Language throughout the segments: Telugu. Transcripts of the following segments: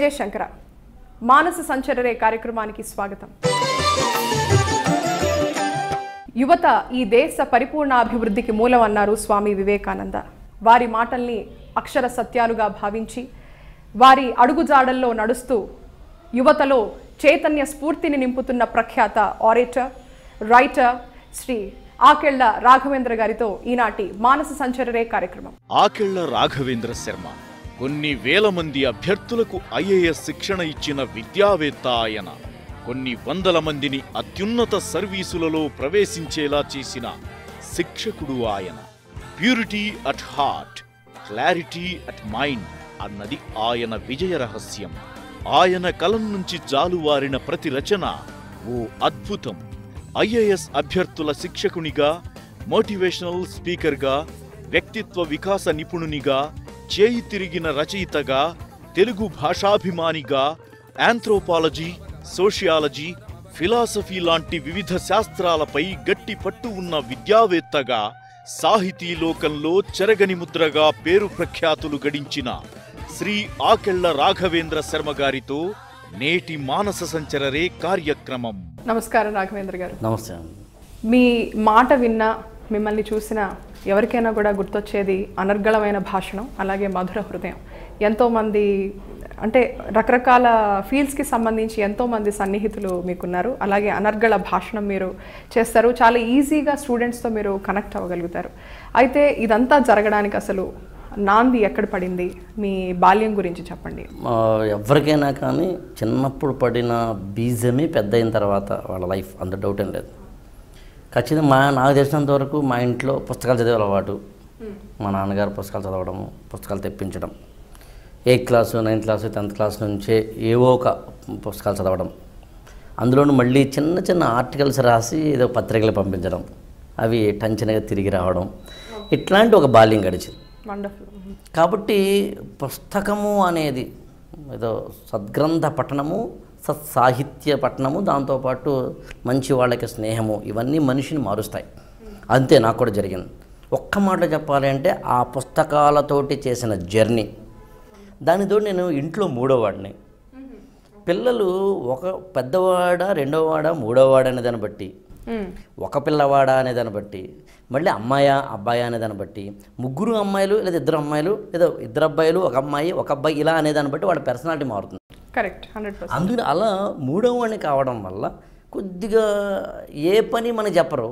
జయ శంకర మానస సంచరరే కార్యక్రమానికి స్వాగతం యువత ఈ దేశ పరిపూర్ణ మూలం అన్నారు స్వామి వివేకానంద వారి మాటల్ని అక్షర సత్యాలుగా భావించి వారి అడుగుజాడల్లో నడుస్తూ యువతలో చైతన్య స్ఫూర్తిని నింపుతున్న ప్రఖ్యాత ఆరేటర్ రైటర్ శ్రీ ఆకెళ్ల రాఘవేంద్ర గారితో ఈనాటి మానస సంచరరే కార్యక్రమం ఆకెళ్ల రాఘవేంద్ర శర్మ కొన్ని వేల మంది అభ్యర్థులకు ఐఏఎస్ శిక్షణ ఇచ్చిన విద్యావేత్త ఆయన కొన్ని వందల మందిని అత్యున్నత సర్వీసులలో ప్రవేశించేలా చేసిన శిక్షకుడు ఆయన purity at heart clarity at mind అన్నది ఆయన విజయ రహస్యం ఆయన కలం నుంచి జాలువారిన ప్రతి రచన ఓ అద్భుతం ఐఏఎస్ అభ్యర్థుల శిక్షకునిగా మోటివేషనల్ స్పీకర్గా వ్యక్తిత్వ వికాస నిపుణునిగా చేయి తిరిగిన రచయితగా తెలుగు భాషాభిమానిగా ఆంథ్రోపాలజీ సోషియాలజీ ఫిలాసఫీ లాంటి వివిధ శాస్త్రాలపై గట్టి పట్టు ఉన్న విద్యావేత్తగా సాహితీ లోకంలో చెరగని ముద్రగా పేరు ప్రఖ్యాతులు గడించిన శ్రీ ఆకెళ్ల రాఘవేంద్ర శర్మ గారితో నేటి మానస సంచరరే కార్యక్రమం నమస్కారం రాఘవేంద్ర గారు నమస్తే మీ మాట విన్నా మిమ్మల్ని చూసిన ఎవరికైనా కూడా గుర్తొచ్చేది అనర్గళమైన భాషణం అలాగే మధుర హృదయం ఎంతోమంది అంటే రకరకాల ఫీల్డ్స్కి సంబంధించి ఎంతోమంది సన్నిహితులు మీకున్నారు అలాగే అనర్గళ భాషణం మీరు చేస్తారు చాలా ఈజీగా స్టూడెంట్స్తో మీరు కనెక్ట్ అవ్వగలుగుతారు అయితే ఇదంతా జరగడానికి అసలు నాంది ఎక్కడ పడింది మీ బాల్యం గురించి చెప్పండి ఎవరికైనా కానీ చిన్నప్పుడు పడిన బీజమే పెద్ద అయిన తర్వాత వాళ్ళ లైఫ్ అంత డౌట్ ఏం లేదు ఖచ్చితంగా మా నాకు తెలిసినంత వరకు మా ఇంట్లో పుస్తకాలు చదివే అలవాటు మా నాన్నగారు పుస్తకాలు చదవడము పుస్తకాలు తెప్పించడం eighth class ninth class tenth class నుంచే ఏవో ఒక పుస్తకాలు చదవడం అందులోనూ మళ్ళీ చిన్న చిన్న ఆర్టికల్స్ రాసి ఏదో పత్రికలు పంపించడం అవి టంచనగా తిరిగి రావడం ఇట్లాంటి ఒక బాల్యం గడిచింది కాబట్టి పుస్తకము అనేది ఏదో సద్గ్రంథ పఠనము సత్సాహిత్య పట్టణము దాంతోపాటు మంచి వాళ్ళకి స్నేహము ఇవన్నీ మనిషిని మారుస్తాయి అంతే నాకు కూడా జరిగింది ఒక్క మాట చెప్పాలి అంటే ఆ పుస్తకాలతోటి చేసిన జర్నీ దానితో నేను ఇంట్లో మూడోవాడిని పిల్లలు ఒక పెద్దవాడ రెండోవాడ మూడోవాడా అనే దాన్ని బట్టి ఒక పిల్లవాడ అనే దాన్ని బట్టి మళ్ళీ అమ్మాయా అబ్బాయా అనే దాన్ని బట్టి ముగ్గురు అమ్మాయిలు లేదా ఇద్దరు అమ్మాయిలు లేదా ఇద్దరు అబ్బాయిలు ఒక అమ్మాయి ఒక అబ్బాయి ఇలా అనే దాన్ని బట్టి వాళ్ళ పర్సనాలిటీ మారుతుంది కరెక్ట్ హండ్రెడ్ అందుకని అలా మూడవ వాడిని కావడం వల్ల కొద్దిగా ఏ పని మనకు చెప్పరు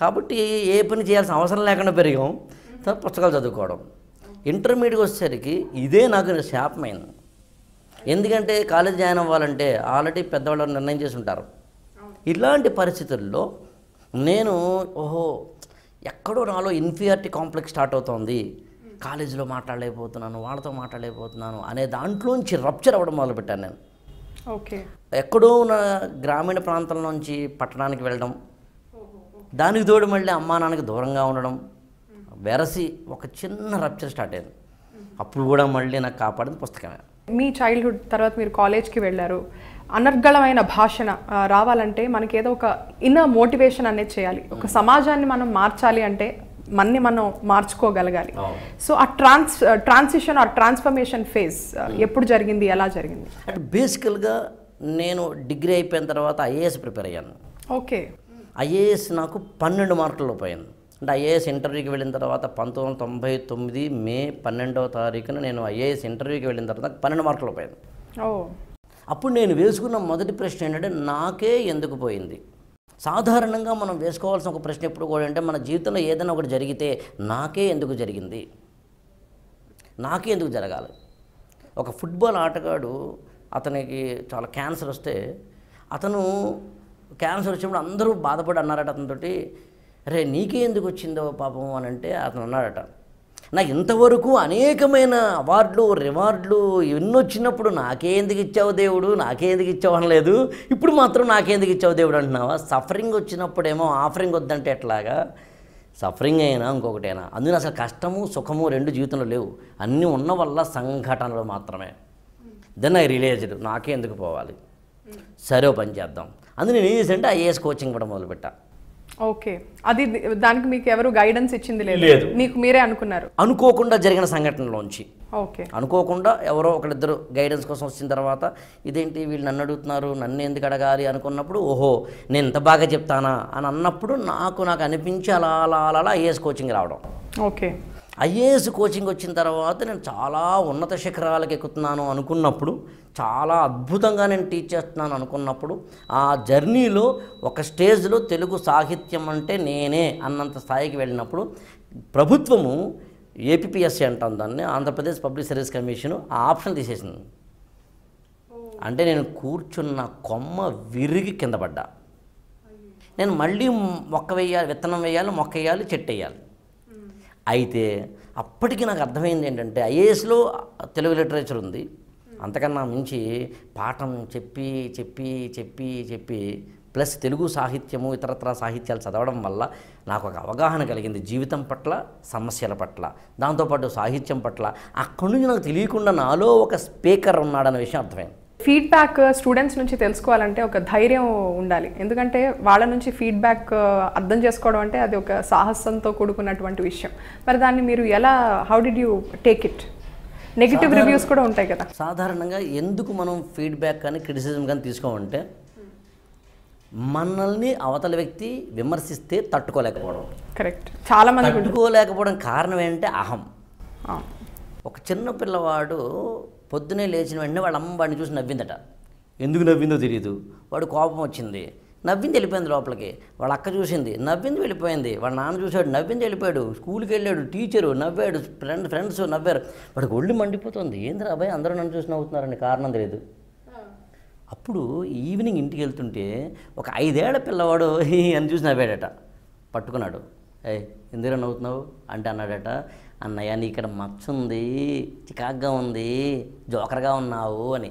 కాబట్టి ఏ పని చేయాల్సిన అవసరం లేకుండా పెరిగాం తర్వాత పుస్తకాలు చదువుకోవడం ఇంటర్మీడియట్ వచ్చేసరికి ఇదే నాకు శాపమైంది ఎందుకంటే కాలేజ్ జాయిన్ అవ్వాలంటే ఆల్రెడీ పెద్దవాళ్ళు నిర్ణయం చేసి ఉంటారు ఇలాంటి పరిస్థితుల్లో నేను ఓహో ఎక్కడో నాలో ఇన్ఫీరియారిటీ కాంప్లెక్స్ స్టార్ట్ అవుతోంది కాలేజీలో మాట్లాడలేకపోతున్నాను వాళ్ళతో మాట్లాడలేకపోతున్నాను అనే దాంట్లోంచి రప్చర్ అవ్వడం మొదలుపెట్టాను నేను ఓకే ఎక్కడో ఉన్న గ్రామీణ ప్రాంతం నుంచి పట్టణానికి వెళ్ళడం దానికి తోడు మళ్ళీ అమ్మా నాన్నకి దూరంగా ఉండడం వెరసి ఒక చిన్న రప్చర్ స్టార్ట్ అయింది అప్పుడు కూడా మళ్ళీ నాకు కాపాడింది పుస్తకమే మీ చైల్డ్హుడ్ తర్వాత మీరు కాలేజ్కి వెళ్ళారు అనర్గళమైన భాషణ రావాలంటే మనకి ఏదో ఒక ఇన్నర్ మోటివేషన్ అనేది చేయాలి ఒక సమాజాన్ని మనం మార్చాలి అంటే మన్ని మనం మార్చుకోగలగాలి సో ఆ ట్రాన్స్ ట్రాన్సిషన్ ఆ ట్రాన్స్ఫర్మేషన్ ఫేజ్ hmm. ఎప్పుడు జరిగింది ఎలా జరిగింది అంటే బేసికల్గా నేను డిగ్రీ అయిపోయిన తర్వాత ఐఏఎస్ ప్రిపేర్ అయ్యాను ఓకే ఐఏఎస్ నాకు పన్నెండు మార్కుల్లో పోయాను అంటే ఐఏఎస్ ఇంటర్వ్యూకి వెళ్ళిన తర్వాత పంతొమ్మిది వందల తొంభై తొమ్మిది మే పన్నెండవ తారీఖున నేను ఐఏఎస్ ఇంటర్వ్యూకి వెళ్ళిన తర్వాత పన్నెండు మార్కులు పోయాను అప్పుడు నేను వేసుకున్న మొదటి ప్రశ్న ఏంటంటే నాకే ఎందుకు పోయింది సాధారణంగా మనం వేసుకోవాల్సిన ఒక ప్రశ్న ఎప్పుడు కూడా అంటే మన జీవితంలో ఏదైనా ఒకటి జరిగితే నాకే ఎందుకు జరిగింది నాకే ఎందుకు జరగాలి ఒక ఫుట్బాల్ ఆటగాడు అతనికి చాలా క్యాన్సర్ వస్తే అతను క్యాన్సర్ వచ్చినప్పుడు అందరూ బాధపడి అన్నారట అతనితోటి రే నీకే ఎందుకు వచ్చిందో పాపం అని అంటే అతను అన్నాడట నాకు ఇంతవరకు అనేకమైన అవార్డులు రివార్డులు ఎన్నో వచ్చినప్పుడు నాకేందుకు ఇచ్చావు దేవుడు నాకేందుకు ఇచ్చావు అనలేదు ఇప్పుడు మాత్రం నాకేందుకు ఇచ్చావు దేవుడు అంటున్నావా సఫరింగ్ వచ్చినప్పుడేమో ఆఫరింగ్ వద్దంటే ఎట్లాగా సఫరింగ్ అయినా ఇంకొకటైనా అందుకని అసలు కష్టము సుఖము రెండు జీవితంలో లేవు అన్నీ ఉన్న వల్ల సంఘటనలు మాత్రమే దెన్ ఐ రిలేజ్డ్ నాకే ఎందుకు పోవాలి సరే పని చేద్దాం అందుకని నేను ఏం అంటే ఐఏఎస్ కోచింగ్ కూడా మొదలుపెట్టా ఓకే అది దానికి మీకు ఎవరు గైడెన్స్ ఇచ్చింది లేదు మీకు మీరే అనుకున్నారు అనుకోకుండా జరిగిన సంఘటనలోంచి ఓకే అనుకోకుండా ఎవరో ఒకరిద్దరు గైడెన్స్ కోసం వచ్చిన తర్వాత ఇదేంటి వీళ్ళు నన్ను అడుగుతున్నారు నన్ను ఎందుకు అడగాలి అనుకున్నప్పుడు ఓహో నేను ఇంత బాగా చెప్తానా అని అన్నప్పుడు నాకు నాకు అనిపించి అలా అలా అలా ఏఎస్ కోచింగ్ రావడం ఓకే ఐఏఎస్ కోచింగ్ వచ్చిన తర్వాత నేను చాలా ఉన్నత శిఖరాలకు ఎక్కుతున్నాను అనుకున్నప్పుడు చాలా అద్భుతంగా నేను టీచ్ చేస్తున్నాను అనుకున్నప్పుడు ఆ జర్నీలో ఒక స్టేజ్లో తెలుగు సాహిత్యం అంటే నేనే అన్నంత స్థాయికి వెళ్ళినప్పుడు ప్రభుత్వము ఏపీఎస్సీ అంటాం దాన్ని ఆంధ్రప్రదేశ్ పబ్లిక్ సర్వీస్ కమిషన్ ఆ ఆప్షన్ తీసేసింది అంటే నేను కూర్చున్న కొమ్మ విరిగి కింద పడ్డా నేను మళ్ళీ మొక్క వేయాలి విత్తనం వేయాలి మొక్క వేయాలి చెట్టు వేయాలి అయితే అప్పటికి నాకు అర్థమైంది ఏంటంటే ఐఏఎస్లో తెలుగు లిటరేచర్ ఉంది అంతకన్నా మించి పాఠం చెప్పి చెప్పి చెప్పి చెప్పి ప్లస్ తెలుగు సాహిత్యము ఇతరత్ర సాహిత్యాలు చదవడం వల్ల నాకు ఒక అవగాహన కలిగింది జీవితం పట్ల సమస్యల పట్ల దాంతోపాటు సాహిత్యం పట్ల అక్కడి నుంచి నాకు తెలియకుండా నాలో ఒక స్పీకర్ ఉన్నాడన్న విషయం అర్థమైంది ఫీడ్బ్యాక్ స్టూడెంట్స్ uh, నుంచి తెలుసుకోవాలంటే ఒక ధైర్యం ఉండాలి ఎందుకంటే వాళ్ళ నుంచి ఫీడ్బ్యాక్ uh, అర్థం చేసుకోవడం అంటే అది ఒక సాహసంతో కూడుకున్నటువంటి విషయం మరి దాన్ని మీరు ఎలా how did you take it negative reviews కూడా ఉంటాయి కదా సాధారణంగా ఎందుకు మనం ఫీడ్బ్యాక్ కానీ క్రిటిసిజం కానీ తీసుకోమంటే మనల్ని అవతల వ్యక్తి విమర్శిస్తే తట్టుకోలేకపోవడం కరెక్ట్ చాలా మంది తట్టుకోలేకపోవడం కారణం ఏంటంటే అహం ఒక చిన్న పిల్లవాడు పొద్దునే లేచిన వెంటనే వాళ్ళ అమ్మ వాడిని చూసి నవ్విందట ఎందుకు నవ్విందో తెలియదు వాడు కోపం వచ్చింది నవ్వింది వెళ్ళిపోయింది లోపలికి వాళ్ళ అక్క చూసింది నవ్వింది వెళ్ళిపోయింది వాళ్ళ నాన్న చూశాడు నవ్వింది వెళ్ళిపోయాడు స్కూల్కి వెళ్ళాడు టీచరు నవ్వాడు ఫ్రెండ్ ఫ్రెండ్స్ నవ్వారు వాడికి ఒళ్ళు మండిపోతుంది ఏంది అబ్బాయి అందరూ నన్ను చూసి నవ్వుతున్నారని కారణం తెలియదు అప్పుడు ఈవినింగ్ ఇంటికి వెళ్తుంటే ఒక ఐదేళ్ల పిల్లవాడు అని చూసి నవ్వాడట పట్టుకున్నాడు ఏ ఎందుకు నవ్వుతున్నావు అంటే అన్నాడట అన్నయ్య నీ ఇక్కడ మచ్చ ఉంది చికాగ్గా ఉంది జోకర్గా ఉన్నావు అని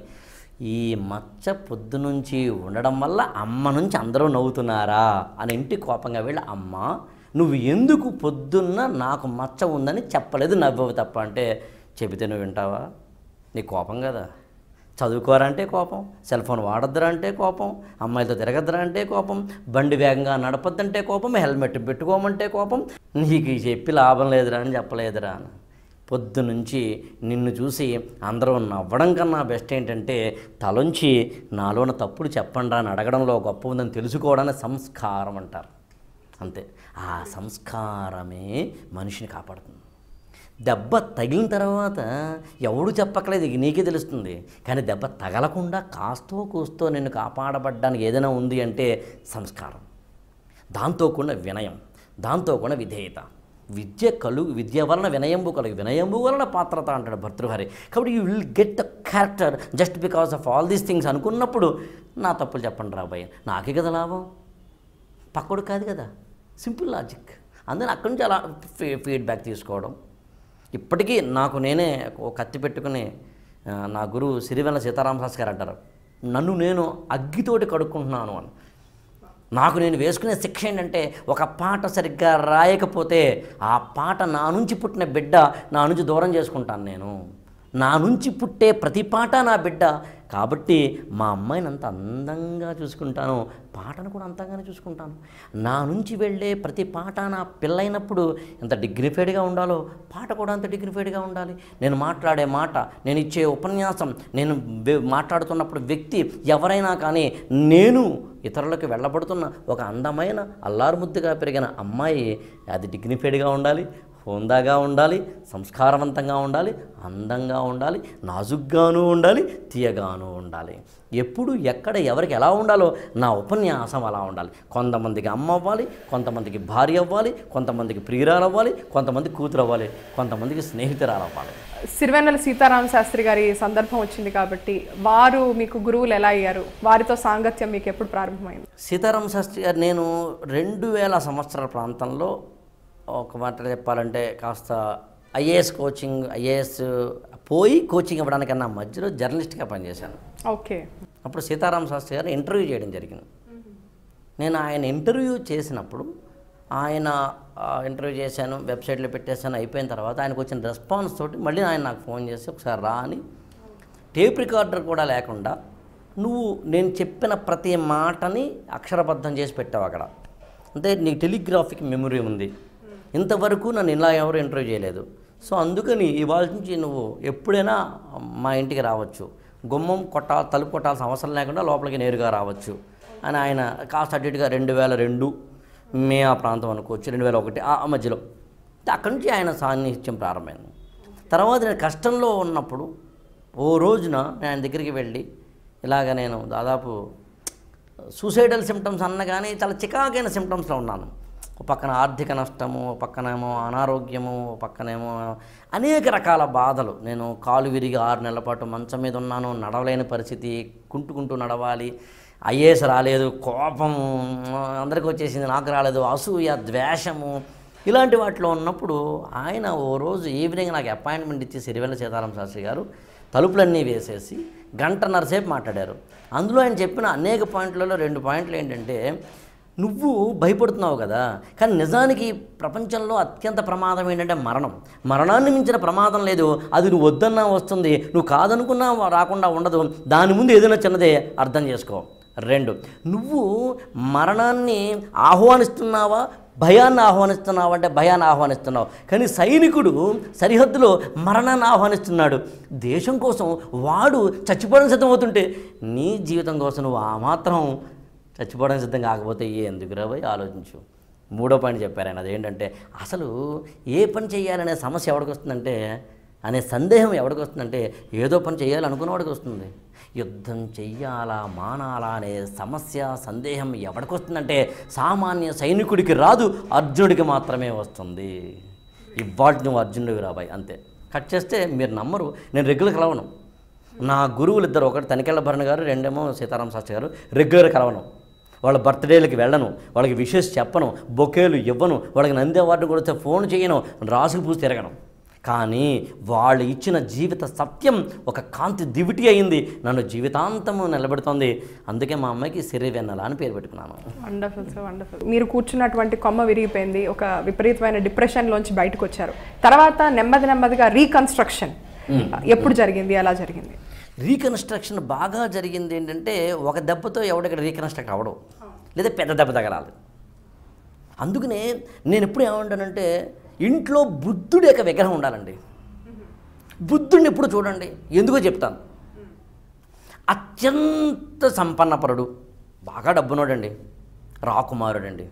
ఈ మచ్చ పొద్దు నుంచి ఉండడం వల్ల అమ్మ నుంచి అందరూ నవ్వుతున్నారా అని ఇంటి కోపంగా వెళ్ళి అమ్మ నువ్వు ఎందుకు పొద్దున్న నాకు మచ్చ ఉందని చెప్పలేదు నవ్వవు తప్ప అంటే చెబితే నువ్వు వింటావా నీ కోపం కదా చదువుకోరంటే కోపం సెల్ ఫోన్ వాడద్దరా అంటే కోపం అమ్మాయిలతో తిరగద్దురా అంటే కోపం బండి వేగంగా నడపద్దంటే కోపం హెల్మెట్ పెట్టుకోమంటే కోపం నీకు చెప్పి లాభం లేదురా అని చెప్పలేదురా అని పొద్దు నుంచి నిన్ను చూసి అందరూ నవ్వడం కన్నా బెస్ట్ ఏంటంటే తలంచి నాలోన తప్పుడు చెప్పండి అని అడగడంలో గొప్ప ఉందని తెలుసుకోవడానికి సంస్కారం అంటారు అంతే ఆ సంస్కారమే మనిషిని కాపాడుతుంది దెబ్బ తగిలిన తర్వాత ఎవడు చెప్పక్కలేదు నీకే తెలుస్తుంది కానీ దెబ్బ తగలకుండా కాస్తో కూస్తో నిన్ను కాపాడబడ్డానికి ఏదైనా ఉంది అంటే సంస్కారం దాంతో కూడా వినయం దాంతో కూడా విధేయత విద్య కలు విద్య వలన వినయంబు కలుగు వినయంబు వలన పాత్రత అంటాడు భర్తృహరి కాబట్టి you will get the character just because of all these things అనుకున్నప్పుడు నా తప్పులు చెప్పండి రాబోయే నాకే కదా లాభం పక్కడు కాదు కదా సింపుల్ లాజిక్ అందుకని అక్కడి నుంచి అలా ఫీడ్బ్యాక్ తీసుకోవడం ఇప్పటికీ నాకు నేనే కత్తి పెట్టుకుని నా గురువు సిరివెన్న సీతారామ గారు అంటారు నన్ను నేను అగ్గితోటి కడుక్కుంటున్నాను అని నాకు నేను వేసుకునే శిక్ష ఏంటంటే ఒక పాట సరిగ్గా రాయకపోతే ఆ పాట నా నుంచి పుట్టిన బిడ్డ నా నుంచి దూరం చేసుకుంటాను నేను నా నుంచి పుట్టే ప్రతి పాట నా బిడ్డ కాబట్టి మా అమ్మాయిని అంత అందంగా చూసుకుంటాను పాటను కూడా అంతగానే చూసుకుంటాను నా నుంచి వెళ్ళే ప్రతి పాట నా పిల్లైనప్పుడు ఎంత డిగ్నిఫైడ్గా ఉండాలో పాట కూడా అంత డిగ్నిఫైడ్గా ఉండాలి నేను మాట్లాడే మాట నేను ఇచ్చే ఉపన్యాసం నేను మాట్లాడుతున్నప్పుడు వ్యక్తి ఎవరైనా కానీ నేను ఇతరులకు వెళ్ళబడుతున్న ఒక అందమైన ముద్దుగా పెరిగిన అమ్మాయి అది డిగ్నిఫైడ్గా ఉండాలి హోందాగా ఉండాలి సంస్కారవంతంగా ఉండాలి అందంగా ఉండాలి నాజుగ్గాను ఉండాలి తీయగాను ఉండాలి ఎప్పుడు ఎక్కడ ఎవరికి ఎలా ఉండాలో నా ఉపన్యాసం అలా ఉండాలి కొంతమందికి అమ్మ అవ్వాలి కొంతమందికి భార్య అవ్వాలి కొంతమందికి ప్రియురాలు అవ్వాలి కొంతమంది కూతురు అవ్వాలి కొంతమందికి స్నేహితురాలు అవ్వాలి సిరివెన్నెల సీతారామ శాస్త్రి గారి సందర్భం వచ్చింది కాబట్టి వారు మీకు గురువులు ఎలా అయ్యారు వారితో సాంగత్యం మీకు ఎప్పుడు ప్రారంభమైంది సీతారామ శాస్త్రి గారు నేను రెండు వేల సంవత్సరాల ప్రాంతంలో ఒక మాట చెప్పాలంటే కాస్త ఐఏఎస్ కోచింగ్ ఐఏఎస్ పోయి కోచింగ్ ఇవ్వడానికన్నా మధ్యలో జర్నలిస్ట్గా పనిచేశాను ఓకే అప్పుడు సీతారాం శాస్త్రి గారు ఇంటర్వ్యూ చేయడం జరిగింది నేను ఆయన ఇంటర్వ్యూ చేసినప్పుడు ఆయన ఇంటర్వ్యూ చేశాను వెబ్సైట్లో పెట్టేశాను అయిపోయిన తర్వాత ఆయనకు వచ్చిన రెస్పాన్స్ తోటి మళ్ళీ ఆయన నాకు ఫోన్ చేసి ఒకసారి రా అని టేప్ రికార్డర్ కూడా లేకుండా నువ్వు నేను చెప్పిన ప్రతి మాటని అక్షరబద్ధం చేసి పెట్టావు అక్కడ అంటే నీకు టెలిగ్రాఫిక్ మెమరీ ఉంది ఇంతవరకు నన్ను ఇలా ఎవరు ఇంటర్వ్యూ చేయలేదు సో అందుకని ఇవాళ నుంచి నువ్వు ఎప్పుడైనా మా ఇంటికి రావచ్చు గుమ్మం కొట్టాల తలుపు కొట్టాల్సిన అవసరం లేకుండా లోపలికి నేరుగా రావచ్చు అని ఆయన కాస్త అడ్డుగా రెండు వేల రెండు మే ఆ ప్రాంతం అనుకోవచ్చు రెండు వేల ఒకటి ఆ మధ్యలో అక్కడి నుంచి ఆయన సాన్నిహిత్యం ప్రారంభమైంది తర్వాత నేను కష్టంలో ఉన్నప్పుడు ఓ రోజున నేను ఆయన దగ్గరికి వెళ్ళి ఇలాగ నేను దాదాపు సూసైడల్ సిమ్టమ్స్ అన్నగానే చాలా చికాకైన సిమ్టమ్స్లో ఉన్నాను ఒక పక్కన ఆర్థిక నష్టము ఒక పక్కనేమో అనారోగ్యము ఒక పక్కనేమో అనేక రకాల బాధలు నేను కాలు విరిగి ఆరు నెలల పాటు మంచం మీద ఉన్నాను నడవలేని పరిస్థితి కుంటుకుంటూ నడవాలి ఐఏఎస్ రాలేదు కోపము అందరికి వచ్చేసింది నాకు రాలేదు అసూయ ద్వేషము ఇలాంటి వాటిలో ఉన్నప్పుడు ఆయన ఓ రోజు ఈవినింగ్ నాకు అపాయింట్మెంట్ ఇచ్చి సిరివెల్ల సీతారాం శాస్త్రి గారు తలుపులన్నీ వేసేసి గంటన్నరసేపు మాట్లాడారు అందులో ఆయన చెప్పిన అనేక పాయింట్లలో రెండు పాయింట్లు ఏంటంటే నువ్వు భయపడుతున్నావు కదా కానీ నిజానికి ప్రపంచంలో అత్యంత ప్రమాదం ఏంటంటే మరణం మరణాన్ని మించిన ప్రమాదం లేదు అది నువ్వు వద్దన్నా వస్తుంది నువ్వు కాదనుకున్నా రాకుండా ఉండదు దాని ముందు ఏదైనా చిన్నదే అర్థం చేసుకో రెండు నువ్వు మరణాన్ని ఆహ్వానిస్తున్నావా భయాన్ని ఆహ్వానిస్తున్నావు అంటే భయాన్ని ఆహ్వానిస్తున్నావు కానీ సైనికుడు సరిహద్దులో మరణాన్ని ఆహ్వానిస్తున్నాడు దేశం కోసం వాడు చచ్చిపోవడం సిద్ధమవుతుంటే నీ జీవితం కోసం నువ్వు ఆ మాత్రం చచ్చిపోవడానికి సిద్ధం కాకపోతే ఏ ఎందుకు రాబోయ్ ఆలోచించు మూడో పాయింట్ చెప్పారు ఆయన అదేంటంటే అసలు ఏ పని చేయాలనే సమస్య ఎవరికి వస్తుందంటే అనే సందేహం ఎవరికి వస్తుందంటే ఏదో పని చేయాలనుకున్నవాడికి వస్తుంది యుద్ధం చెయ్యాలా మానాలా అనే సమస్య సందేహం ఎవరికి వస్తుందంటే సామాన్య సైనికుడికి రాదు అర్జునుడికి మాత్రమే వస్తుంది ఇవాటి నువ్వు అర్జునుడికి రాబాయి అంతే కట్ చేస్తే మీరు నమ్మరు నేను రెగ్యులర్ కలవను నా గురువులు ఇద్దరు ఒకటి తనికెళ్ళ భరణ్ గారు రెండేమో సీతారాం శాస్త్రి గారు రెగ్యులర్ కలవను వాళ్ళ బర్త్డేలకు వెళ్ళను వాళ్ళకి విషెస్ చెప్పను బొకేలు ఇవ్వను వాళ్ళకి నంది అవార్డు కొడితే ఫోన్ చేయను రాసుకు పూసి తిరగను కానీ వాళ్ళు ఇచ్చిన జీవిత సత్యం ఒక కాంతి దివిటి అయింది నన్ను జీవితాంతము నిలబెడుతోంది అందుకే మా అమ్మాయికి సిరివెన్నెల అని పేరు పెట్టుకున్నాను వండర్ఫుల్ సార్ వండర్ఫుల్ మీరు కూర్చున్నటువంటి కొమ్మ విరిగిపోయింది ఒక విపరీతమైన డిప్రెషన్లోంచి బయటకు వచ్చారు తర్వాత నెమ్మది నెమ్మదిగా రీకన్స్ట్రక్షన్ ఎప్పుడు జరిగింది ఎలా జరిగింది రీకన్స్ట్రక్షన్ బాగా జరిగింది ఏంటంటే ఒక దెబ్బతో ఎవడక్కడ రీకన్స్ట్రక్ట్ అవ్వడం లేదా పెద్ద దెబ్బ తగలాలి అందుకనే నేను ఎప్పుడు ఏమంటానంటే ఇంట్లో బుద్ధుడి యొక్క విగ్రహం ఉండాలండి బుద్ధుడిని ఎప్పుడు చూడండి ఎందుకో చెప్తాను అత్యంత సంపన్నపరుడు బాగా డబ్బునోడండి రాకుమారుడండి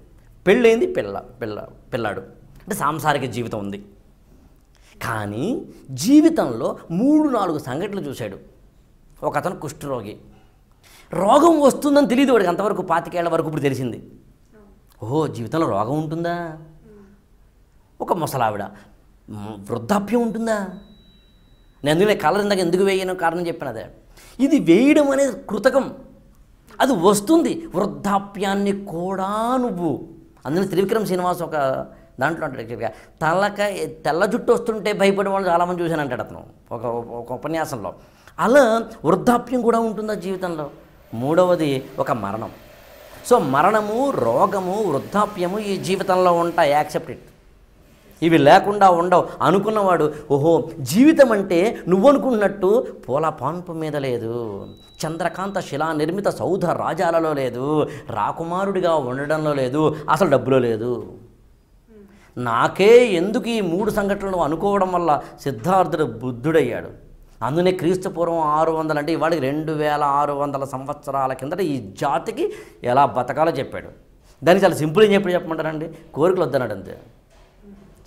పెళ్ళైంది పిల్ల పిల్ల పిల్లాడు అంటే సాంసారిక జీవితం ఉంది కానీ జీవితంలో మూడు నాలుగు సంఘటనలు చూశాడు ఒక అతను కుష్ఠరోగి రోగం వస్తుందని తెలియదు వాడికి అంతవరకు పాతికేళ్ల వరకు ఇప్పుడు తెలిసింది ఓహో జీవితంలో రోగం ఉంటుందా ఒక ముసలావిడ వృద్ధాప్యం ఉంటుందా నేను అందుకనే కలర్ ఇందాక ఎందుకు వేయను కారణం చెప్పిన అదే ఇది వేయడం అనేది కృతకం అది వస్తుంది వృద్ధాప్యాన్ని కూడా నువ్వు అందులో త్రివిక్రమ్ శ్రీనివాస్ ఒక దాంట్లో అంటాడు యాక్చువల్గా తలక తెల్ల జుట్టు వస్తుంటే భయపడే వాళ్ళు చాలామంది చూశాను అంటాడు అతను ఒక ఒక ఉపన్యాసంలో అలా వృద్ధాప్యం కూడా ఉంటుందా జీవితంలో మూడవది ఒక మరణం సో మరణము రోగము వృద్ధాప్యము ఈ జీవితంలో ఉంటాయి యాక్సెప్ట్ ఇట్ ఇవి లేకుండా ఉండవు అనుకున్నవాడు ఓహో జీవితం అంటే నువ్వనుకున్నట్టు పూల పాన్పు మీద లేదు చంద్రకాంత శిలా నిర్మిత సౌధ రాజాలలో లేదు రాకుమారుడిగా ఉండడంలో లేదు అసలు డబ్బులో లేదు నాకే ఎందుకు ఈ మూడు సంఘటనలు అనుకోవడం వల్ల సిద్ధార్థుడు బుద్ధుడయ్యాడు అందునే క్రీస్తు పూర్వం ఆరు వందలు అంటే ఇవాళకి రెండు వేల ఆరు వందల సంవత్సరాల కిందట ఈ జాతికి ఎలా బతకాలో చెప్పాడు దానికి చాలా సింపుల్ ఏం చెప్పి చెప్పమంటారండి కోరికలు వద్దన్నాడు అంతే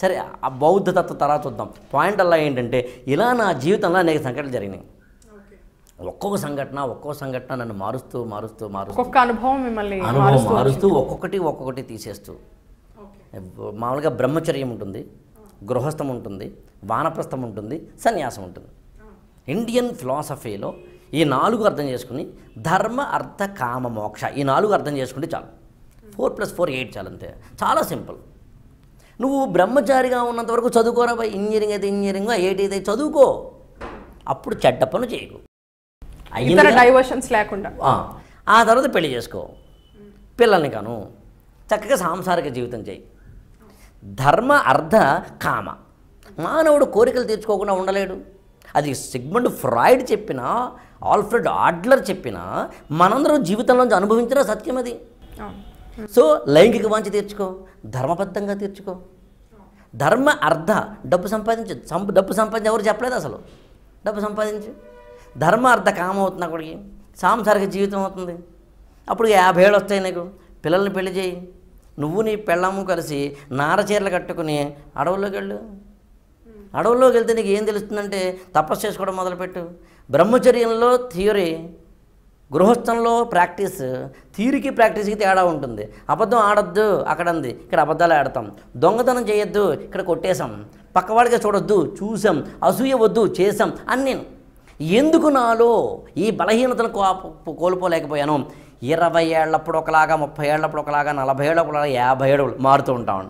సరే ఆ బౌద్ధ తత్వ తర్వాత చూద్దాం పాయింట్ అలా ఏంటంటే ఇలా నా జీవితంలో అనేక సంఘటనలు జరిగినాయి ఒక్కొక్క సంఘటన ఒక్కొక్క సంఘటన నన్ను మారుస్తూ మారుస్తూ మారుస్తూ అనుభవం మిమ్మల్ని అనుభవం మారుస్తూ ఒక్కొక్కటి ఒక్కొక్కటి తీసేస్తూ మామూలుగా బ్రహ్మచర్యం ఉంటుంది గృహస్థం ఉంటుంది వానప్రస్థం ఉంటుంది సన్యాసం ఉంటుంది ఇండియన్ ఫిలాసఫీలో ఈ నాలుగు అర్థం చేసుకుని ధర్మ అర్థ కామ మోక్ష ఈ నాలుగు అర్థం చేసుకుంటే చాలు ఫోర్ ప్లస్ ఫోర్ ఎయిట్ చాలంతే చాలా సింపుల్ నువ్వు బ్రహ్మచారిగా ఉన్నంత వరకు చదువుకోరా బాయ్ ఇంజనీరింగ్ అయితే ఇంజనీరింగ్ ఏటి అయితే చదువుకో అప్పుడు చెడ్డ పను చేయకు డైవర్షన్స్ లేకుండా ఆ తర్వాత పెళ్లి చేసుకో పిల్లల్ని కాను చక్కగా సాంసారిక జీవితం చేయి ధర్మ అర్థ కామ మానవుడు కోరికలు తీర్చుకోకుండా ఉండలేడు అది సిగ్మండ్ ఫ్రాయిడ్ చెప్పిన ఆల్ఫ్రెడ్ ఆడ్లర్ చెప్పిన మనందరం జీవితంలో అనుభవించిన సత్యం అది సో లైంగిక వాంచి తీర్చుకో ధర్మబద్ధంగా తీర్చుకో ధర్మ అర్థ డబ్బు సంపాదించు డబ్బు సంపాదించి ఎవరు చెప్పలేదు అసలు డబ్బు సంపాదించు ధర్మ అర్థ కామం అవుతుంది అక్కడికి సాంసారిక జీవితం అవుతుంది అప్పుడు యాభై ఏళ్ళు వస్తాయి నీకు పిల్లల్ని పెళ్లి చేయి నువ్వు నీ పెళ్ళము కలిసి నారచీరలు కట్టుకుని అడవుల్లోకి వెళ్ళు అడవుల్లోకి వెళ్తే నీకు ఏం తెలుస్తుందంటే తపస్సు చేసుకోవడం మొదలుపెట్టు బ్రహ్మచర్యంలో థియరీ గృహస్థంలో ప్రాక్టీస్ థీరికి ప్రాక్టీస్కి తేడా ఉంటుంది అబద్ధం ఆడొద్దు అక్కడ ఉంది ఇక్కడ అబద్ధాలు ఆడతాం దొంగతనం చేయొద్దు ఇక్కడ కొట్టేశాం పక్కవాడిగా చూడొద్దు చూసాం అసూయ వద్దు చేసాం అని నేను ఎందుకు నాలో ఈ బలహీనతను కో కోల్పోలేకపోయాను ఇరవై ఏళ్ళప్పుడు ఒకలాగా ముప్పై ఏళ్ళప్పుడు ఒకలాగా నలభై ఏళ్ళప్పుడు ఒకలాగా యాభై ఏళ్ళు మారుతూ ఉంటాను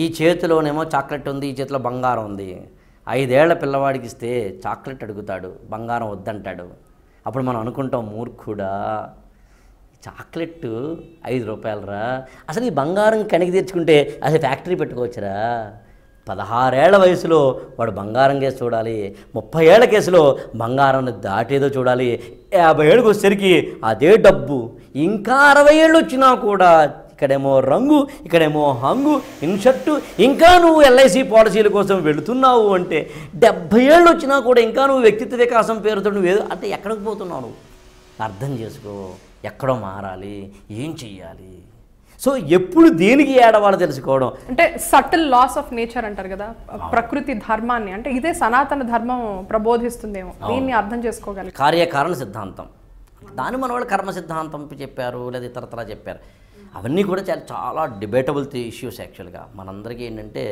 ఈ చేతిలోనేమో చాక్లెట్ ఉంది ఈ చేతిలో బంగారం ఉంది ఐదేళ్ల పిల్లవాడికి ఇస్తే చాక్లెట్ అడుగుతాడు బంగారం వద్దంటాడు అప్పుడు మనం అనుకుంటాం మూర్ఖుడా చాక్లెట్ ఐదు రూపాయలరా అసలు ఈ బంగారం కణికి తీర్చుకుంటే అసలు ఫ్యాక్టరీ పెట్టుకోవచ్చురా పదహారేళ్ల వయసులో వాడు బంగారం కేసు చూడాలి ముప్పై ఏళ్ల కేసులో బంగారాన్ని దాటేదో చూడాలి యాభై ఏళ్ళకి వచ్చేసరికి అదే డబ్బు ఇంకా అరవై ఏళ్ళు వచ్చినా కూడా ఇక్కడేమో రంగు ఇక్కడేమో హంగు ఇన్షర్టు ఇంకా నువ్వు ఎల్ఐసి పాలసీల కోసం వెళుతున్నావు అంటే డెబ్బై ఏళ్ళు వచ్చినా కూడా ఇంకా నువ్వు వ్యక్తిత్వ వికాసం పేరుతో నువ్వు అంటే ఎక్కడికి పోతున్నావు అర్థం చేసుకో ఎక్కడో మారాలి ఏం చెయ్యాలి సో ఎప్పుడు దేనికి ఏడవాలో తెలుసుకోవడం అంటే సటిల్ లాస్ ఆఫ్ నేచర్ అంటారు కదా ప్రకృతి ధర్మాన్ని అంటే ఇదే సనాతన ధర్మం ప్రబోధిస్తుందేమో దీన్ని అర్థం చేసుకోగలి కార్యకారణ సిద్ధాంతం దాని మన వాళ్ళు కర్మ సిద్ధాంతం చెప్పారు లేదా ఇతరతలా చెప్పారు అవన్నీ కూడా చాలా చాలా డిబేటబుల్ ఇష్యూస్ యాక్చువల్గా మనందరికీ ఏంటంటే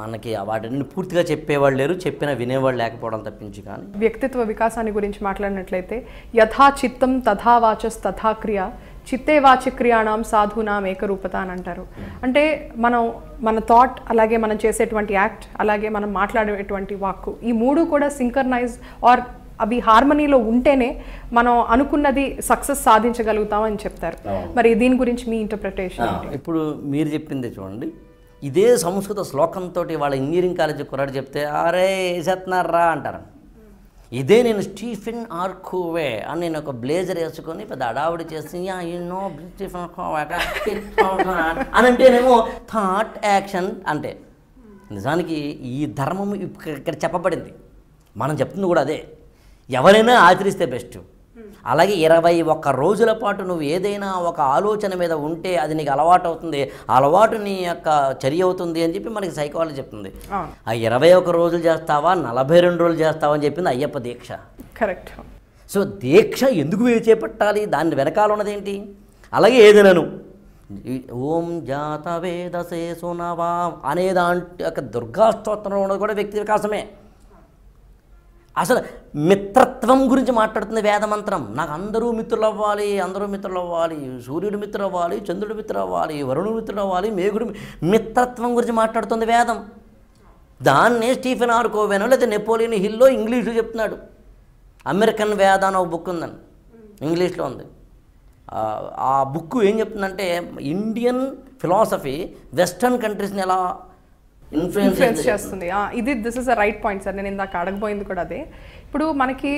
మనకి వాటిని పూర్తిగా చెప్పేవాళ్ళు లేరు చెప్పిన వినేవాళ్ళు లేకపోవడం తప్పించి కానీ వ్యక్తిత్వ వికాసాన్ని గురించి మాట్లాడినట్లయితే యథా చిత్తం తథా వాచస్ తథా క్రియ చిత్తే వాచక్రియాణం సాధునాం ఏకరూపత అని అంటారు అంటే మనం మన థాట్ అలాగే మనం చేసేటువంటి యాక్ట్ అలాగే మనం మాట్లాడేటువంటి వాక్కు ఈ మూడు కూడా సింకర్నైజ్ ఆర్ అవి హార్మనీలో ఉంటేనే మనం అనుకున్నది సక్సెస్ సాధించగలుగుతామని చెప్తారు మరి దీని గురించి మీ ఇంటర్ప్రిటేషన్ ఇప్పుడు మీరు చెప్పింది చూడండి ఇదే సంస్కృత శ్లోకంతో వాళ్ళ ఇంజనీరింగ్ కాలేజీ కుర్రాడు చెప్తే అరే వేసేస్తున్నారా అంటారు ఇదే నేను స్టీఫెన్ ఆర్కోవే అని నేను ఒక బ్లేజర్ వేసుకొని పెద్ద అడావుడి చేసి యూనో స్టీఫెన్ అని అంటేనేమో థాట్ యాక్షన్ అంటే నిజానికి ఈ ధర్మం ఇక్కడ చెప్పబడింది మనం చెప్తుంది కూడా అదే ఎవరైనా ఆచరిస్తే బెస్ట్ అలాగే ఇరవై ఒక్క రోజుల పాటు నువ్వు ఏదైనా ఒక ఆలోచన మీద ఉంటే అది నీకు అలవాటు అవుతుంది అలవాటు నీ యొక్క చర్య అవుతుంది అని చెప్పి మనకి సైకాలజీ చెప్తుంది ఆ ఇరవై ఒక రోజులు చేస్తావా నలభై రెండు రోజులు చేస్తావా అని చెప్పింది అయ్యప్ప దీక్ష కరెక్ట్ సో దీక్ష ఎందుకు చేపట్టాలి దాని వెనకాల ఉన్నదేంటి అలాగే ఏదైనాను ఓం జాత వేదసే సునవాం అనే దాంట్ యొక్క దుర్గాస్తోత్రంలో కూడా వ్యక్తి వికాసమే అసలు మిత్రత్వం గురించి మాట్లాడుతుంది వేదమంత్రం నాకు అందరూ మిత్రులు అవ్వాలి అందరూ మిత్రులు అవ్వాలి సూర్యుడు మిత్రులు అవ్వాలి చంద్రుడు మిత్రులు అవ్వాలి వరుణుడు మిత్రులు అవ్వాలి మేఘుడు మిత్రత్వం గురించి మాట్లాడుతుంది వేదం దాన్నే స్టీఫెన్ కోవెన్ లేదా నెపోలియన్ హిల్లో ఇంగ్లీషు చెప్తున్నాడు అమెరికన్ వేద అని ఒక బుక్ ఉందండి ఇంగ్లీష్లో ఉంది ఆ బుక్ ఏం చెప్తుందంటే ఇండియన్ ఫిలాసఫీ వెస్ట్రన్ కంట్రీస్ని ఎలా ఇన్ఫ్లుయెన్స్ చేస్తుంది ఇది this is a right point sir నేను ఇందాక అడగబోయింది కూడా అదే ఇప్పుడు మనకి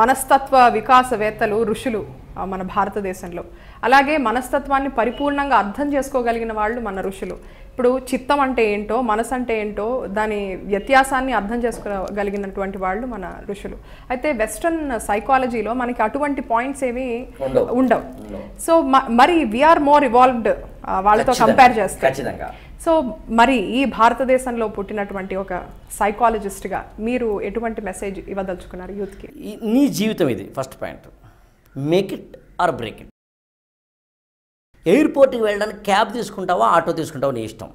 మనస్తత్వ వికాసవేత్తలు ఋషులు మన భారతదేశంలో అలాగే మనస్తత్వాన్ని పరిపూర్ణంగా అర్థం చేసుకోగలిగిన వాళ్ళు మన ఋషులు ఇప్పుడు చిత్తం అంటే ఏంటో మనసు అంటే ఏంటో దాని వ్యత్యాసాన్ని అర్థం చేసుకోగలిగినటువంటి వాళ్ళు మన ఋషులు అయితే వెస్ట్రన్ సైకాలజీలో మనకి అటువంటి పాయింట్స్ ఏమి ఉండవు సో మరి వీఆర్ మోర్ ఇవాల్వ్డ్ వాళ్ళతో కంపేర్ చేస్తారు సో మరి ఈ భారతదేశంలో పుట్టినటువంటి ఒక సైకాలజిస్ట్గా మీరు ఎటువంటి మెసేజ్ ఇవ్వదలుచుకున్నారు యూత్కి నీ జీవితం ఇది first point make it or break it ఎయిర్పోర్ట్కి వెళ్ళడానికి క్యాబ్ తీసుకుంటావా ఆటో తీసుకుంటావా నీ ఇష్టం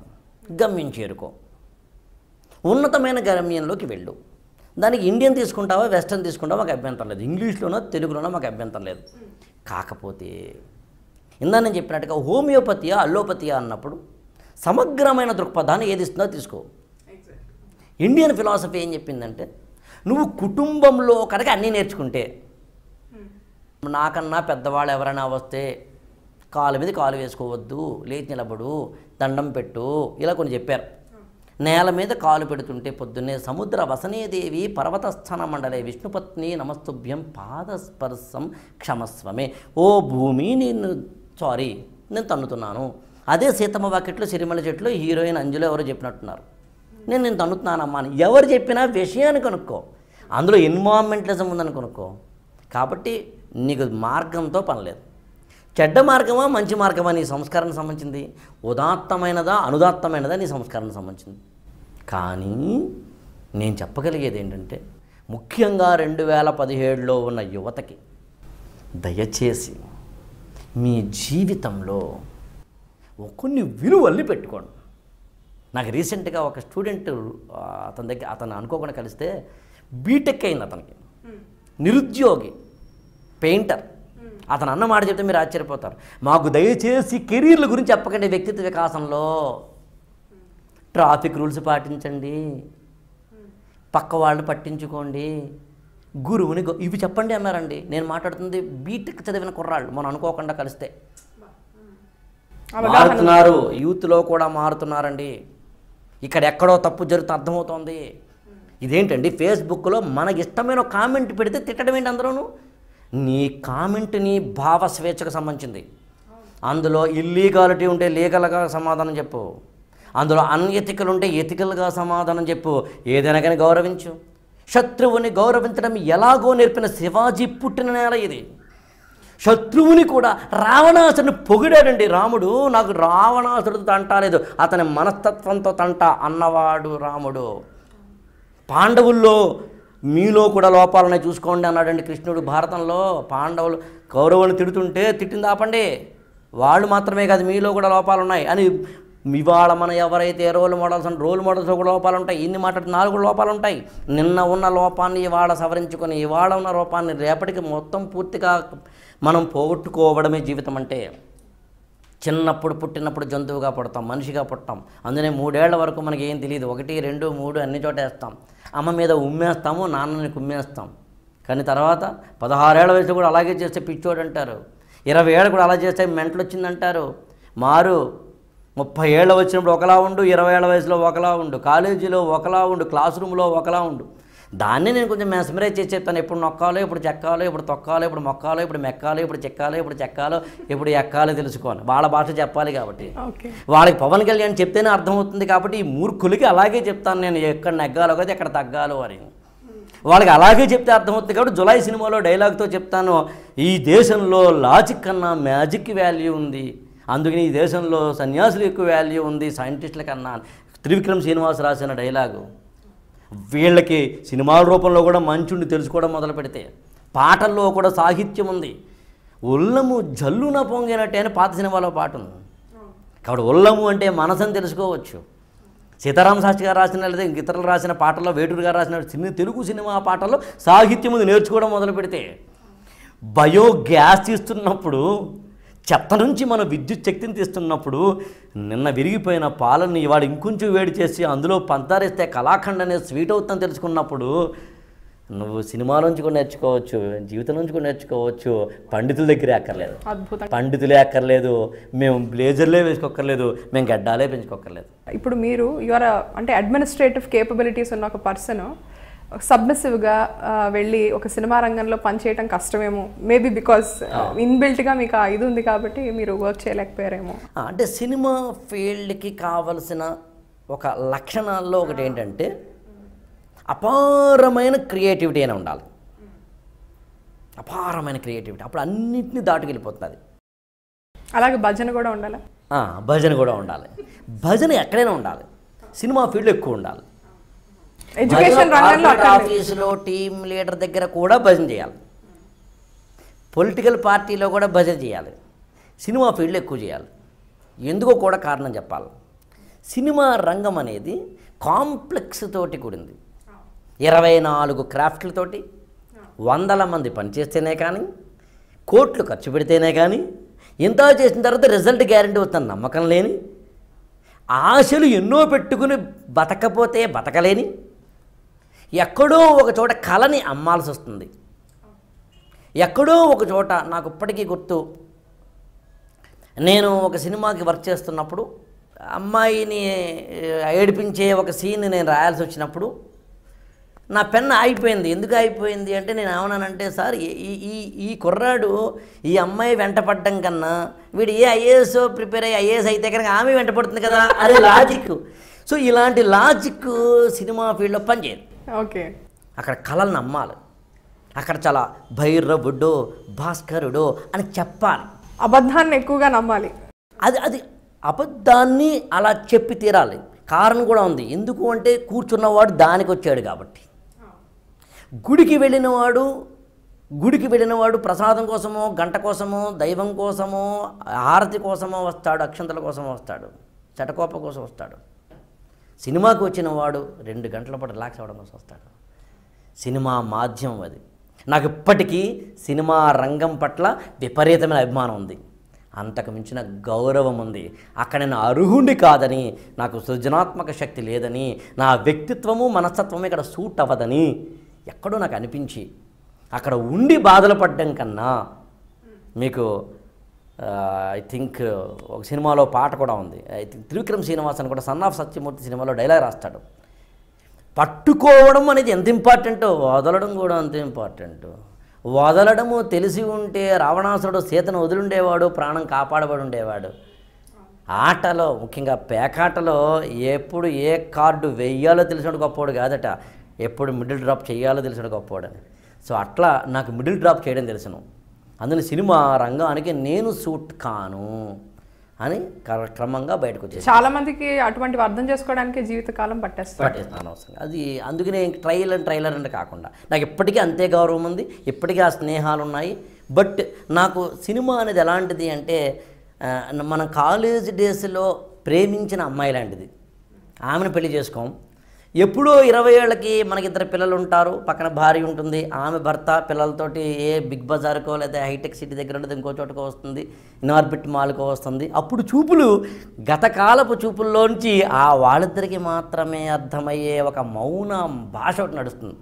గమ్యం చేరుకో ఉన్నతమైన గమ్యంలోకి వెళ్ళు దానికి ఇండియన్ తీసుకుంటావా వెస్ట్రన్ తీసుకుంటావా మాకు అభ్యంతరం లేదు ఇంగ్లీష్లోనో తెలుగులోనో మాకు అభ్యంతరం లేదు కాకపోతే ఇందా నేను చెప్పినట్టుగా హోమియోపతియా అల్లోపతియా అన్నప్పుడు సమగ్రమైన దృక్పథాన్ని ఏది ఇస్తుందో తీసుకో ఇండియన్ ఫిలాసఫీ ఏం చెప్పిందంటే నువ్వు కుటుంబంలో కనుక అన్నీ నేర్చుకుంటే నాకన్నా పెద్దవాళ్ళు ఎవరైనా వస్తే కాలు మీద కాలు వేసుకోవద్దు లేచి నిలబడు దండం పెట్టు ఇలా కొన్ని చెప్పారు నేల మీద కాలు పెడుతుంటే పొద్దున్నే సముద్ర వసనేదేవి పర్వతస్థాన మండలే విష్ణుపత్ని నమస్తుభ్యం పాదస్పర్శం క్షమస్వమే ఓ భూమి నేను సారీ నేను తన్నుతున్నాను అదే సీతమ్మ వాకిట్లో సిరిమల చెట్లు హీరోయిన్ అంజులో ఎవరో చెప్పినట్టున్నారు నేను నేను తన్నుతున్నానమ్మా అని ఎవరు చెప్పినా విషయాన్ని కనుక్కో అందులో ఎన్వామెంటలిజం ఉందని కనుక్కో కాబట్టి నీకు మార్గంతో పనిలేదు చెడ్డ మార్గమా మంచి మార్గమా నీ సంస్కరణ సంబంధించింది ఉదాత్తమైనదా అనుదాత్తమైనదా నీ సంస్కరణ సంబంధించింది కానీ నేను చెప్పగలిగేది ఏంటంటే ముఖ్యంగా రెండు వేల పదిహేడులో ఉన్న యువతకి దయచేసి మీ జీవితంలో కొన్ని విలువల్ని పెట్టుకోండి నాకు రీసెంట్గా ఒక స్టూడెంట్ అతని దగ్గర అతను అనుకోకుండా కలిస్తే బీటెక్ అయింది అతనికి నిరుద్యోగి పెయింటర్ అతను అన్న మాట చెప్తే మీరు ఆశ్చర్యపోతారు మాకు దయచేసి కెరీర్ల గురించి చెప్పకండి వ్యక్తిత్వ వికాసంలో ట్రాఫిక్ రూల్స్ పాటించండి పక్క వాళ్ళని పట్టించుకోండి గురువుని ఇవి చెప్పండి అన్నారండి నేను మాట్లాడుతుంది బీటెక్ చదివిన కుర్రాళ్ళు మనం అనుకోకుండా కలిస్తే మారుతున్నారు యూత్లో కూడా మారుతున్నారండి ఇక్కడ ఎక్కడో తప్పు జరుగుతుంది అర్థమవుతోంది ఇదేంటండి ఫేస్బుక్లో మనకి ఇష్టమైన కామెంట్ పెడితే తిట్టడం ఏంటి అందరూ నీ కామెంట్ నీ భావ స్వేచ్ఛకు సంబంధించింది అందులో ఇల్లీగాలిటీ ఉంటే లీగల్గా సమాధానం చెప్పు అందులో అన్ఎతికలు ఉంటే ఎతికల్గా సమాధానం చెప్పు ఏదైనా కానీ గౌరవించు శత్రువుని గౌరవించడం ఎలాగో నేర్పిన శివాజీ పుట్టిన నేల ఇది శత్రువుని కూడా రావణాసురుని పొగిడాడండి రాముడు నాకు రావణాసురుడు లేదు అతని మనస్తత్వంతో తంట అన్నవాడు రాముడు పాండవుల్లో మీలో కూడా లోపాలనే చూసుకోండి అన్నాడండి కృష్ణుడు భారతంలో పాండవులు కౌరవులు తిడుతుంటే తిట్టింది ఆపండి వాళ్ళు మాత్రమే కాదు మీలో కూడా లోపాలు ఉన్నాయి అని ఇవాళ మన ఎవరైతే రోల్ మోడల్స్ అని రోల్ మోడల్స్ కూడా లోపాలు ఉంటాయి ఇన్ని మాట్లాడి నాలుగు లోపాలు ఉంటాయి నిన్న ఉన్న లోపాన్ని ఇవాళ సవరించుకొని ఇవాళ ఉన్న లోపాన్ని రేపటికి మొత్తం పూర్తిగా మనం పోగొట్టుకోవడమే జీవితం అంటే చిన్నప్పుడు పుట్టినప్పుడు జంతువుగా పుడతాం మనిషిగా పుట్టాం అందుకనే మూడేళ్ల వరకు మనకి ఏం తెలియదు ఒకటి రెండు మూడు అన్ని చోట వేస్తాం అమ్మ మీద ఉమ్మేస్తాము నాన్నని కుమ్మేస్తాం కానీ తర్వాత పదహారేళ్ల వయసు కూడా అలాగే చేస్తే పిచ్చోడు అంటారు ఇరవై ఏళ్ళు కూడా అలా చేస్తే మెంటలు వచ్చిందంటారు మారు ముప్పై ఏళ్ళు వచ్చినప్పుడు ఒకలా ఉండు ఇరవై ఏళ్ళ వయసులో ఒకలా ఉండు కాలేజీలో ఒకలా ఉండు క్లాస్ రూమ్లో ఒకలా ఉండు దాన్ని నేను కొంచెం మెస్మరైజ్ చేసి చెప్తాను ఎప్పుడు నొక్కాలో ఇప్పుడు చెక్కాలో ఇప్పుడు తొక్కాలో ఇప్పుడు మొక్కాలో ఇప్పుడు మెక్కాలో ఇప్పుడు చెక్కాలో ఇప్పుడు చెక్కాలో ఇప్పుడు ఎక్కాలో తెలుసుకోవాలి వాళ్ళ భాష చెప్పాలి కాబట్టి వాళ్ళకి పవన్ కళ్యాణ్ చెప్తేనే అర్థమవుతుంది కాబట్టి ఈ మూర్ఖులకి అలాగే చెప్తాను నేను ఎక్కడ నెగ్గాలో కదా ఎక్కడ తగ్గాలో అని వాళ్ళకి అలాగే చెప్తే అర్థమవుతుంది కాబట్టి జులై సినిమాలో డైలాగ్తో చెప్తాను ఈ దేశంలో లాజిక్ కన్నా మ్యాజిక్ వాల్యూ ఉంది అందుకని ఈ దేశంలో సన్యాసులు ఎక్కువ వాల్యూ ఉంది సైంటిస్టుల కన్నా త్రివిక్రమ్ శ్రీనివాస్ రాసిన డైలాగు వీళ్ళకి సినిమాల రూపంలో కూడా మంచుండి తెలుసుకోవడం మొదలు పెడితే పాటల్లో కూడా సాహిత్యం ఉంది ఒల్లము జల్లున పొంగినట్టే అని పాత సినిమాలో పాట ఉంది కాబట్టి ఉల్లము అంటే మనసుని తెలుసుకోవచ్చు సీతారామ శాస్త్రి గారు రాసిన లేదా ఇతరులు రాసిన పాటల్లో వేటూరు గారు రాసిన సినీ తెలుగు సినిమా పాటల్లో సాహిత్యం ఉంది నేర్చుకోవడం మొదలు పెడితే బయోగ్యాస్ తీస్తున్నప్పుడు చెత్త నుంచి మనం విద్యుత్ శక్తిని తీస్తున్నప్పుడు నిన్న విరిగిపోయిన పాలని ఇవాడు ఇంకొంచెం వేడి చేసి అందులో పంతారేస్తే కళాఖండ్ అనేది స్వీట్ అవుతుందని తెలుసుకున్నప్పుడు నువ్వు నుంచి కూడా నేర్చుకోవచ్చు జీవితం నుంచి కూడా నేర్చుకోవచ్చు పండితుల దగ్గరే అక్కర్లేదు పండితులే అక్కర్లేదు మేము బ్లేజర్లే వేసుకోక్కర్లేదు మేము గడ్డాలే పెంచుకోక్కర్లేదు ఇప్పుడు మీరు యువర్ అంటే అడ్మినిస్ట్రేటివ్ కేపబిలిటీస్ ఉన్న ఒక పర్సన్ సబ్మిసివ్గా వెళ్ళి ఒక సినిమా రంగంలో పనిచేయటం కష్టమేమో మేబీ బికాస్ ఇన్బిల్ట్గా మీకు ఇది ఉంది కాబట్టి మీరు వర్క్ చేయలేకపోయారేమో అంటే సినిమా ఫీల్డ్కి కావలసిన ఒక లక్షణాల్లో ఒకటి ఏంటంటే అపారమైన క్రియేటివిటీ అయినా ఉండాలి అపారమైన క్రియేటివిటీ అప్పుడు అన్నింటినీ దాటుకెళ్ళిపోతుంది అలాగే భజన కూడా ఉండాలి భజన కూడా ఉండాలి భజన ఎక్కడైనా ఉండాలి సినిమా ఫీల్డ్ ఎక్కువ ఉండాలి ఆఫీసులో టీమ్ లీడర్ దగ్గర కూడా భజన చేయాలి పొలిటికల్ పార్టీలో కూడా భజన చేయాలి సినిమా ఫీల్డ్ ఎక్కువ చేయాలి ఎందుకో కూడా కారణం చెప్పాలి సినిమా రంగం అనేది కాంప్లెక్స్ తోటి కూడింది ఇరవై నాలుగు క్రాఫ్ట్లతోటి వందల మంది పనిచేస్తేనే కానీ కోట్లు ఖర్చు పెడితేనే కానీ ఇంత చేసిన తర్వాత రిజల్ట్ గ్యారంటీ వస్తుందని నమ్మకం లేని ఆశలు ఎన్నో పెట్టుకుని బతకపోతే బతకలేని ఎక్కడో ఒక చోట కళని అమ్మాల్సి వస్తుంది ఎక్కడో ఒక చోట నాకు ఇప్పటికీ గుర్తు నేను ఒక సినిమాకి వర్క్ చేస్తున్నప్పుడు అమ్మాయిని ఏడిపించే ఒక సీన్ నేను రాయాల్సి వచ్చినప్పుడు నా పెన్ ఆగిపోయింది ఎందుకు ఆగిపోయింది అంటే నేను ఏమన్నానంటే సార్ ఈ ఈ ఈ కుర్రాడు ఈ అమ్మాయి వెంట పడ్డం కన్నా వీడు ఏ ఐఏఎస్ ప్రిపేర్ అయ్యి ఐఏఎస్ అయితే కనుక ఆమె వెంటపడుతుంది కదా అదే లాజిక్ సో ఇలాంటి లాజిక్ సినిమా ఫీల్డ్లో పనిచేయదు ఓకే అక్కడ కళలు నమ్మాలి అక్కడ చాలా భైరవుడు భాస్కరుడు అని చెప్పాలి అబద్ధాన్ని ఎక్కువగా నమ్మాలి అది అది అబద్ధాన్ని అలా చెప్పి తీరాలి కారణం కూడా ఉంది ఎందుకు అంటే కూర్చున్నవాడు దానికి వచ్చాడు కాబట్టి గుడికి వెళ్ళినవాడు గుడికి వెళ్ళినవాడు ప్రసాదం కోసమో గంట కోసమో దైవం కోసమో హారతి కోసమో వస్తాడు అక్షంతల కోసమో వస్తాడు చటకోప కోసం వస్తాడు సినిమాకు వచ్చిన వాడు రెండు గంటల పాటు రిలాక్స్ అవ్వడం కోసం వస్తాడు సినిమా మాధ్యమం అది నాకు ఇప్పటికీ సినిమా రంగం పట్ల విపరీతమైన అభిమానం ఉంది అంతకు మించిన గౌరవం ఉంది అక్కడ నేను అర్హుడి కాదని నాకు సృజనాత్మక శక్తి లేదని నా వ్యక్తిత్వము మనస్తత్వం ఇక్కడ సూట్ అవ్వదని ఎక్కడో నాకు అనిపించి అక్కడ ఉండి బాధలు పడ్డం కన్నా మీకు ఐ థింక్ ఒక సినిమాలో పాట కూడా ఉంది ఐ థింక్ త్రివిక్రమ్ శ్రీనివాసన్ కూడా సన్ ఆఫ్ సత్యమూర్తి సినిమాలో డైలాగ్ రాస్తాడు పట్టుకోవడం అనేది ఎంత ఇంపార్టెంటో వదలడం కూడా అంత ఇంపార్టెంట్ వదలడము తెలిసి ఉంటే రావణాసుడు సీతను వదిలిండేవాడు ప్రాణం కాపాడబడి ఉండేవాడు ఆటలో ముఖ్యంగా పేకాటలో ఎప్పుడు ఏ కార్డు వెయ్యాలో తెలిసినట్టు గొప్పవాడు కాదట ఎప్పుడు మిడిల్ డ్రాప్ చేయాలో తెలిసినట్టు గొప్పవాడు సో అట్లా నాకు మిడిల్ డ్రాప్ చేయడం తెలుసును అందులో సినిమా రంగానికి నేను సూట్ కాను అని క్రమంగా బయటకు వచ్చేసి చాలా మందికి అటువంటివి అర్థం చేసుకోవడానికి జీవితకాలం పట్టేస్తాను పట్టేస్తాను అవసరం అది అందుకనే ట్రైల్ అండ్ ట్రైలర్ అంటే కాకుండా నాకు ఎప్పటికీ అంతే గౌరవం ఉంది ఇప్పటికీ ఆ స్నేహాలు ఉన్నాయి బట్ నాకు సినిమా అనేది ఎలాంటిది అంటే మన కాలేజ్ డేస్లో ప్రేమించిన అమ్మాయి లాంటిది ఆమెను పెళ్లి చేసుకోం ఎప్పుడో ఇరవై ఏళ్ళకి మనకి ఇద్దరు పిల్లలు ఉంటారు పక్కన భార్య ఉంటుంది ఆమె భర్త పిల్లలతోటి ఏ బిగ్ బజార్కో లేదా హైటెక్ సిటీ దగ్గర ఉండదు ఇంకో చోటుకో వస్తుంది నార్బిట్ మాల్కో వస్తుంది అప్పుడు చూపులు గతకాలపు చూపుల్లోంచి ఆ వాళ్ళిద్దరికి మాత్రమే అర్థమయ్యే ఒక మౌన భాష ఒకటి నడుస్తుంది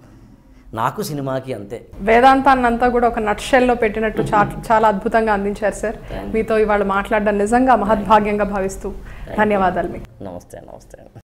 నాకు సినిమాకి అంతే వేదాంతాన్ని అంతా కూడా ఒక నట్షెల్లో పెట్టినట్టు చాలా అద్భుతంగా అందించారు సార్ మీతో ఇవాళ మాట్లాడడం నిజంగా మహద్భాగ్యంగా భావిస్తూ ధన్యవాదాలు మీకు నమస్తే నమస్తే